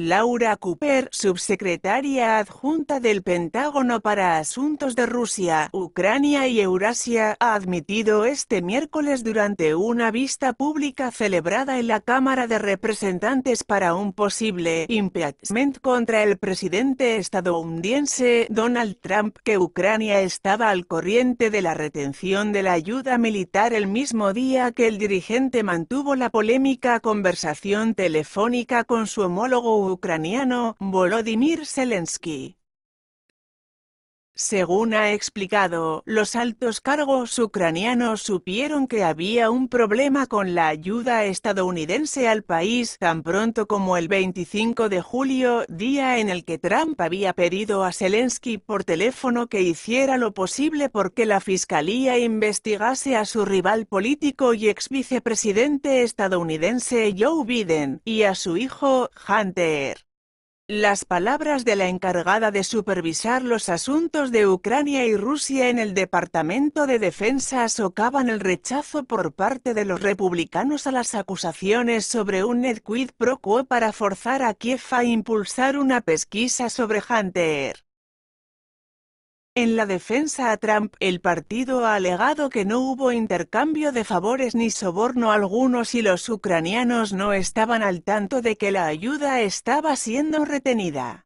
Laura Cooper, subsecretaria adjunta del Pentágono para Asuntos de Rusia, Ucrania y Eurasia, ha admitido este miércoles durante una vista pública celebrada en la Cámara de Representantes para un posible impeachment contra el presidente estadounidense Donald Trump que Ucrania estaba al corriente de la retención de la ayuda militar el mismo día que el dirigente mantuvo la polémica conversación telefónica con su homólogo ucraniano Volodymyr Zelensky. Según ha explicado, los altos cargos ucranianos supieron que había un problema con la ayuda estadounidense al país tan pronto como el 25 de julio, día en el que Trump había pedido a Zelensky por teléfono que hiciera lo posible porque la fiscalía investigase a su rival político y ex vicepresidente estadounidense Joe Biden y a su hijo Hunter. Las palabras de la encargada de supervisar los asuntos de Ucrania y Rusia en el Departamento de Defensa socavan el rechazo por parte de los republicanos a las acusaciones sobre un net quid pro quo para forzar a Kiev a impulsar una pesquisa sobre Hunter. En la defensa a Trump, el partido ha alegado que no hubo intercambio de favores ni soborno algunos y los ucranianos no estaban al tanto de que la ayuda estaba siendo retenida.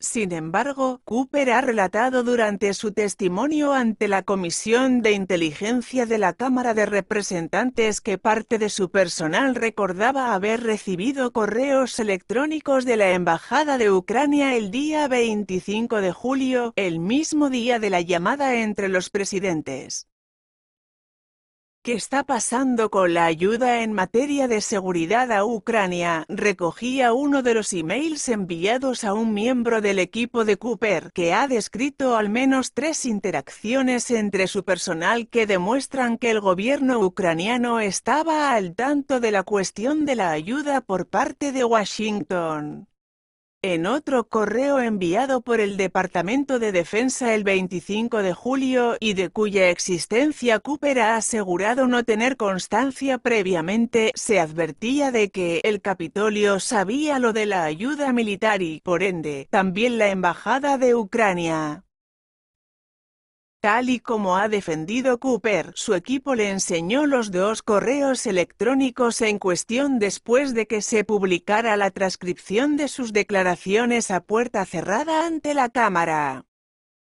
Sin embargo, Cooper ha relatado durante su testimonio ante la Comisión de Inteligencia de la Cámara de Representantes que parte de su personal recordaba haber recibido correos electrónicos de la Embajada de Ucrania el día 25 de julio, el mismo día de la llamada entre los presidentes. ¿Qué está pasando con la ayuda en materia de seguridad a Ucrania? Recogía uno de los emails enviados a un miembro del equipo de Cooper, que ha descrito al menos tres interacciones entre su personal que demuestran que el gobierno ucraniano estaba al tanto de la cuestión de la ayuda por parte de Washington. En otro correo enviado por el Departamento de Defensa el 25 de julio y de cuya existencia Cooper ha asegurado no tener constancia previamente, se advertía de que el Capitolio sabía lo de la ayuda militar y, por ende, también la Embajada de Ucrania. Tal y como ha defendido Cooper, su equipo le enseñó los dos correos electrónicos en cuestión después de que se publicara la transcripción de sus declaraciones a puerta cerrada ante la cámara.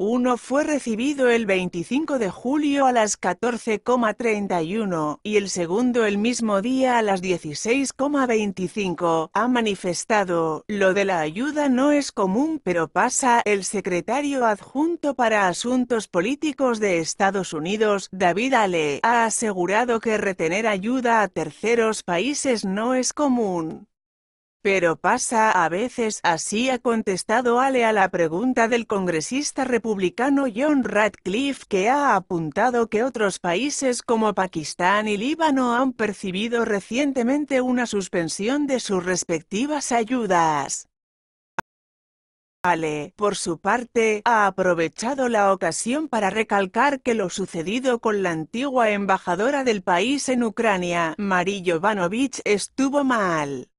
Uno fue recibido el 25 de julio a las 14,31 y el segundo el mismo día a las 16,25. Ha manifestado, lo de la ayuda no es común pero pasa el secretario adjunto para asuntos políticos de Estados Unidos, David Ale, ha asegurado que retener ayuda a terceros países no es común. Pero pasa a veces así ha contestado Ale a la pregunta del congresista republicano John Radcliffe que ha apuntado que otros países como Pakistán y Líbano han percibido recientemente una suspensión de sus respectivas ayudas. Ale, por su parte, ha aprovechado la ocasión para recalcar que lo sucedido con la antigua embajadora del país en Ucrania, Mari Jovanovich, estuvo mal.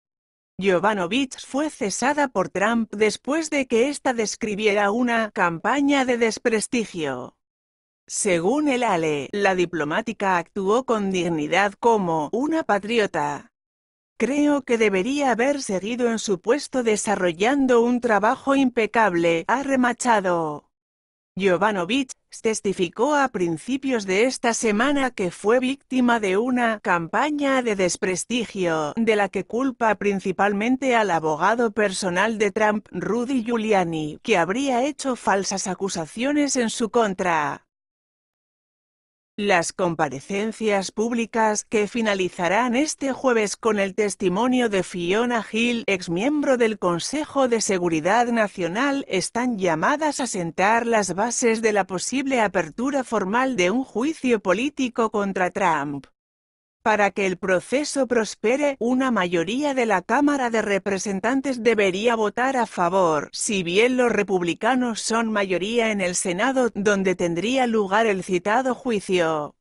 Jovanovich fue cesada por Trump después de que ésta describiera una campaña de desprestigio. Según el ALE, la diplomática actuó con dignidad como una patriota. Creo que debería haber seguido en su puesto desarrollando un trabajo impecable, ha remachado. Jovanović testificó a principios de esta semana que fue víctima de una campaña de desprestigio, de la que culpa principalmente al abogado personal de Trump, Rudy Giuliani, que habría hecho falsas acusaciones en su contra. Las comparecencias públicas que finalizarán este jueves con el testimonio de Fiona Hill, exmiembro del Consejo de Seguridad Nacional, están llamadas a sentar las bases de la posible apertura formal de un juicio político contra Trump. Para que el proceso prospere, una mayoría de la Cámara de Representantes debería votar a favor, si bien los republicanos son mayoría en el Senado, donde tendría lugar el citado juicio.